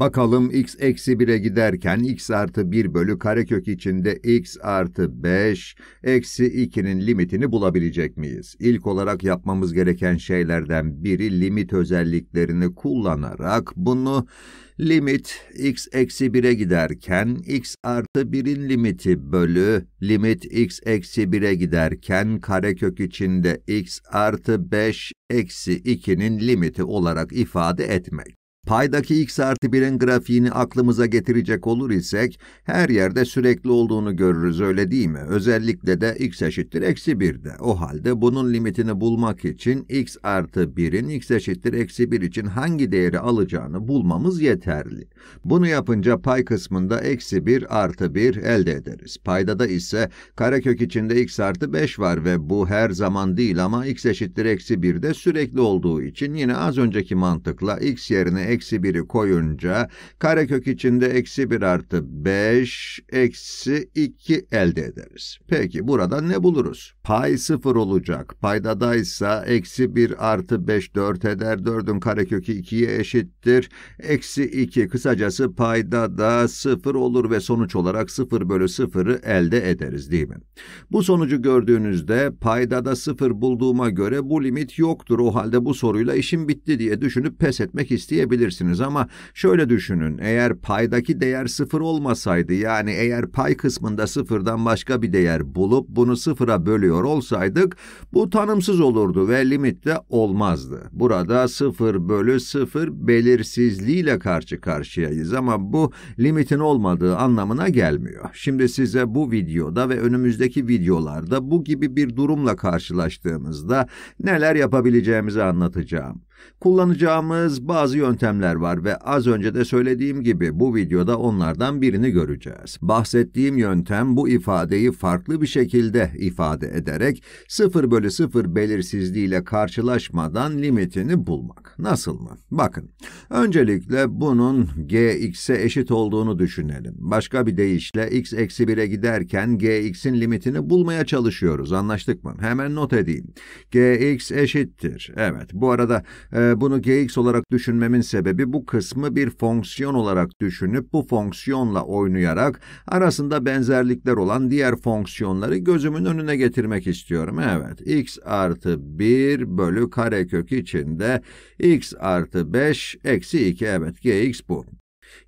Bakalım x eksi 1'e giderken x artı 1 bölü karekök içinde x artı 5 eksi 2'nin limitini bulabilecek miyiz? İlk olarak yapmamız gereken şeylerden biri limit özelliklerini kullanarak bunu limit x eksi 1'e giderken x artı 1'in limiti bölü limit x eksi 1'e giderken karekök içinde x artı 5 eksi 2'nin limiti olarak ifade etmek. Paydaki x artı 1'in grafiğini aklımıza getirecek olur isek, her yerde sürekli olduğunu görürüz öyle değil mi? Özellikle de x eşittir eksi 1'de. O halde bunun limitini bulmak için x artı 1'in x eşittir eksi 1 için hangi değeri alacağını bulmamız yeterli. Bunu yapınca pay kısmında eksi 1 artı 1 elde ederiz. Payda da ise karekök içinde x artı 5 var ve bu her zaman değil ama x eşittir eksi 1'de sürekli olduğu için yine az önceki mantıkla x yerine eksi 1'i koyunca karekök içinde eksi 1 artı 5 eksi 2 elde ederiz. Peki burada ne buluruz? Pay sıfır olacak. Paydadaysa eksi bir artı beş dört eder. Dördün karekökü ikiye eşittir. Eksi iki. Kısacası payda da sıfır olur ve sonuç olarak sıfır bölü sıfırı elde ederiz değil mi? Bu sonucu gördüğünüzde payda da sıfır bulduğuma göre bu limit yoktur. O halde bu soruyla işim bitti diye düşünüp pes etmek isteyebilirsiniz. Ama şöyle düşünün. Eğer paydaki değer sıfır olmasaydı yani eğer pay kısmında sıfırdan başka bir değer bulup bunu sıfıra bölüyor kullanıyor olsaydık bu tanımsız olurdu ve limitte olmazdı. Burada 0 bölü 0 belirsizliğiyle karşı karşıyayız ama bu limitin olmadığı anlamına gelmiyor. Şimdi size bu videoda ve önümüzdeki videolarda bu gibi bir durumla karşılaştığımızda neler yapabileceğimizi anlatacağım. Kullanacağımız bazı yöntemler var ve az önce de söylediğim gibi bu videoda onlardan birini göreceğiz. Bahsettiğim yöntem bu ifadeyi farklı bir şekilde ifade ederek 0 bölü 0 ile karşılaşmadan limitini bulmak. Nasıl mı? Bakın, öncelikle bunun gx'e eşit olduğunu düşünelim. Başka bir deyişle x eksi 1'e giderken gx'in limitini bulmaya çalışıyoruz. Anlaştık mı? Hemen not edeyim. gx eşittir. Evet, bu arada e, bunu gx olarak düşünmemin sebebi bu kısmı bir fonksiyon olarak düşünüp bu fonksiyonla oynayarak arasında benzerlikler olan diğer fonksiyonları gözümün önüne getirmek istiyorum. Evet, x artı 1 bölü karekök içinde x artı 5 eksi 2. Evet, gx bu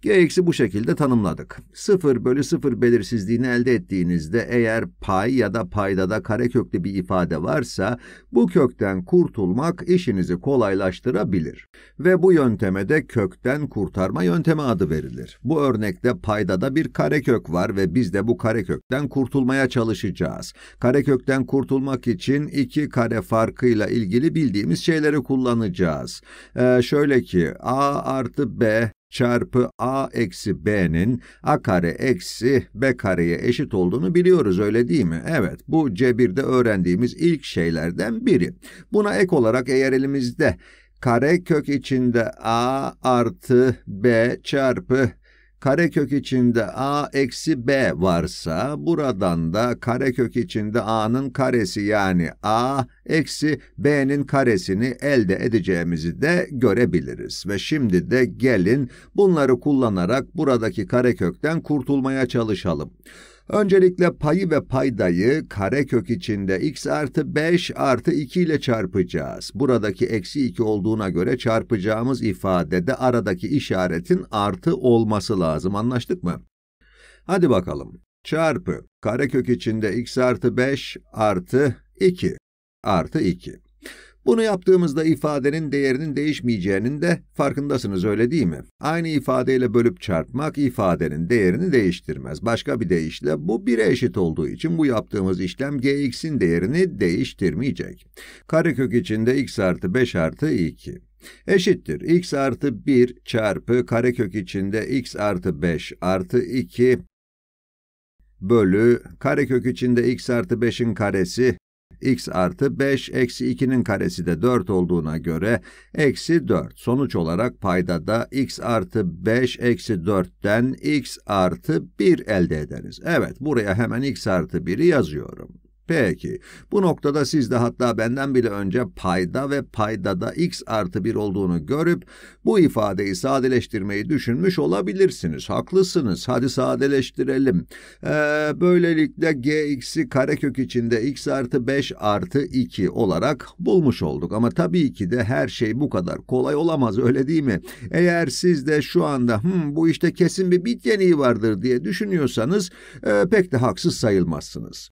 g bu şekilde tanımladık. 0 bölü 0 belirsizliğini elde ettiğinizde eğer pay ya da payda da kareköklü bir ifade varsa bu kökten kurtulmak işinizi kolaylaştırabilir. Ve bu yönteme de kökten kurtarma yöntemi adı verilir. Bu örnekte payda da bir karekök var ve biz de bu karekökten kurtulmaya çalışacağız. Karekökten kurtulmak için iki kare farkıyla ilgili bildiğimiz şeyleri kullanacağız. Ee, şöyle ki a artı b çarpı a eksi b'nin a kare eksi b kareye eşit olduğunu biliyoruz öyle değil mi? Evet, bu cebirde öğrendiğimiz ilk şeylerden biri. Buna ek olarak eğer elimizde kare kök içinde a artı b çarpı karekök içinde a eksi b varsa buradan da karekök içinde a'nın karesi yani a eksi b'nin karesini elde edeceğimizi de görebiliriz. Ve şimdi de gelin bunları kullanarak buradaki karekökten kurtulmaya çalışalım. Öncelikle payı ve paydayı karekök içinde x artı 5 artı 2 ile çarpacağız. Buradaki eksi 2 olduğuna göre çarpacağımız ifadede aradaki işaretin artı olması lazım. Anlaştık mı? Hadi bakalım. Çarpı karekök içinde x artı 5 artı 2 artı 2. Bunu yaptığımızda ifadenin değerinin değişmeyeceğinin de farkındasınız öyle değil mi? Aynı ifadeyle bölüp çarpmak ifadenin değerini değiştirmez. Başka bir deyişle bu 1'e eşit olduğu için bu yaptığımız işlem gx'in değerini değiştirmeyecek. Karekök içinde x artı 5 artı 2 eşittir. x artı 1 çarpı karekök içinde x artı 5 artı 2 bölü karekök içinde x artı 5'in karesi x artı 5 eksi 2'nin karesi de 4 olduğuna göre eksi 4. Sonuç olarak payda da x artı 5 eksi 4'ten x artı 1 elde ederiz. Evet buraya hemen x artı 1'i yazıyorum. Peki, bu noktada siz de hatta benden bile önce payda ve paydada x artı 1 olduğunu görüp bu ifadeyi sadeleştirmeyi düşünmüş olabilirsiniz. Haklısınız, hadi sadeleştirelim. Ee, böylelikle gx'i karekök içinde x artı 5 artı 2 olarak bulmuş olduk. Ama tabii ki de her şey bu kadar kolay olamaz öyle değil mi? Eğer siz de şu anda hmm, bu işte kesin bir bit yeniği vardır diye düşünüyorsanız e, pek de haksız sayılmazsınız.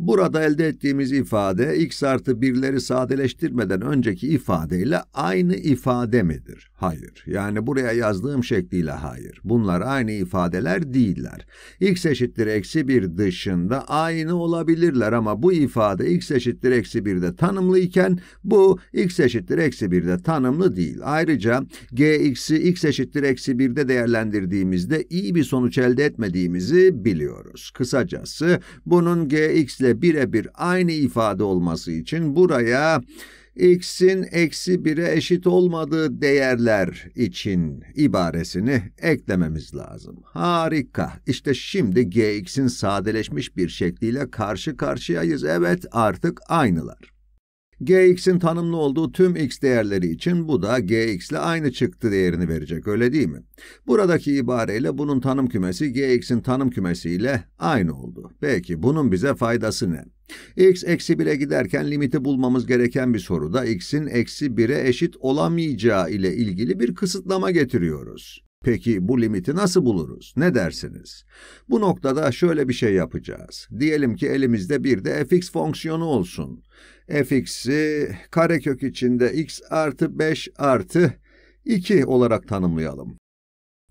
Burada elde ettiğimiz ifade x artı birleri sadeleştirmeden önceki ifadeyle aynı ifade midir? Hayır. Yani buraya yazdığım şekliyle hayır. Bunlar aynı ifadeler değiller. x eşittir eksi 1 dışında aynı olabilirler ama bu ifade x eşittir eksi 1'de tanımlı iken bu x eşittir eksi 1'de tanımlı değil. Ayrıca gx'i x eşittir eksi 1'de değerlendirdiğimizde iyi bir sonuç elde etmediğimizi biliyoruz. Kısacası bunun gx x'le birebir aynı ifade olması için buraya x'in eksi 1'e eşit olmadığı değerler için ibaresini eklememiz lazım. Harika. İşte şimdi gx'in sadeleşmiş bir şekliyle karşı karşıyayız. Evet artık aynılar gx'in tanımlı olduğu tüm x değerleri için bu da gx ile aynı çıktı değerini verecek öyle değil mi? Buradaki ibareyle bunun tanım kümesi gx'in tanım kümesiyle aynı oldu. Peki bunun bize faydası ne? x eksi 1'e giderken limiti bulmamız gereken bir soruda x'in eksi 1'e eşit olamayacağı ile ilgili bir kısıtlama getiriyoruz. Peki bu limiti nasıl buluruz? Ne dersiniz? Bu noktada şöyle bir şey yapacağız. Diyelim ki elimizde bir de fx fonksiyonu olsun. fx'i karekök içinde x artı 5 artı 2 olarak tanımlayalım.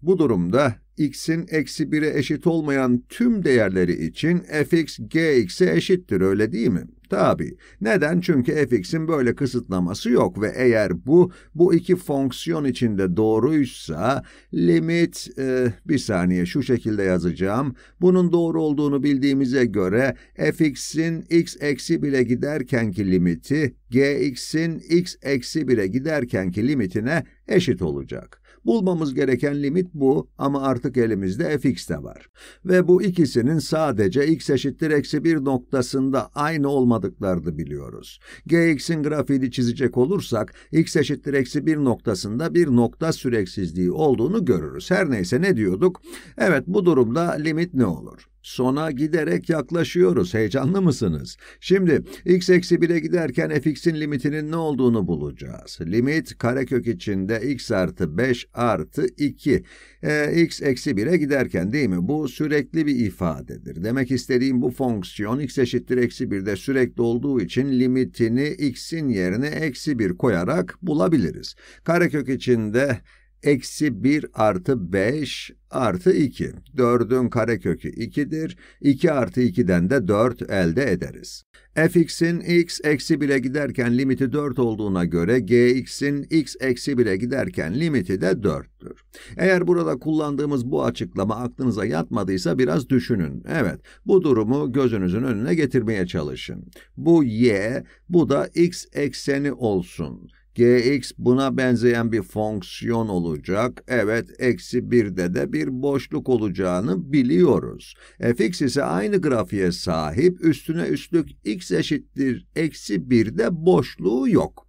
Bu durumda x'in eksi 1'e eşit olmayan tüm değerleri için fx gx'e eşittir öyle değil mi? Tabi. Neden? Çünkü fx'in böyle kısıtlaması yok ve eğer bu, bu iki fonksiyon içinde doğruysa limit, e, bir saniye şu şekilde yazacağım. Bunun doğru olduğunu bildiğimize göre fx'in x eksi 1'e giderkenki limiti gx'in x eksi 1'e giderkenki limitine eşit olacak. Bulmamız gereken limit bu ama artık elimizde fx de var. Ve bu ikisinin sadece x eşittir eksi 1 noktasında aynı olmadıklarını biliyoruz. gx'in grafiğini çizecek olursak x eşittir eksi 1 noktasında bir nokta süreksizliği olduğunu görürüz. Her neyse ne diyorduk? Evet bu durumda limit ne olur? Sona giderek yaklaşıyoruz. Heyecanlı mısınız? Şimdi x eksi 1'e giderken fx'in limitinin ne olduğunu bulacağız. Limit karekök içinde x artı 5 artı 2. Ee, x eksi 1'e giderken değil mi? Bu sürekli bir ifadedir. Demek istediğim bu fonksiyon x eşittir eksi 1'de sürekli olduğu için limitini x'in yerine eksi 1 koyarak bulabiliriz. Karekök içinde Eksi 1 artı 5 artı 2. 4'ün karekökü 2'dir. 2 artı 2'den de 4 elde ederiz. fx'in x eksi 1'e giderken limiti 4 olduğuna göre gx'in x eksi 1'e giderken limiti de 4'tür. Eğer burada kullandığımız bu açıklama aklınıza yatmadıysa biraz düşünün. Evet, bu durumu gözünüzün önüne getirmeye çalışın. Bu y, bu da x ekseni olsun gx buna benzeyen bir fonksiyon olacak. Evet, eksi 1'de de bir boşluk olacağını biliyoruz. fx ise aynı grafiğe sahip, üstüne üstlük x eşittir eksi 1'de boşluğu yok.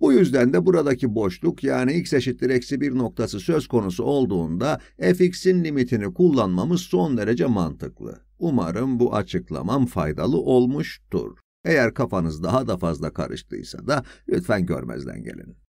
Bu yüzden de buradaki boşluk yani x eşittir eksi 1 noktası söz konusu olduğunda fx'in limitini kullanmamız son derece mantıklı. Umarım bu açıklamam faydalı olmuştur. Eğer kafanız daha da fazla karıştıysa da lütfen görmezden gelin.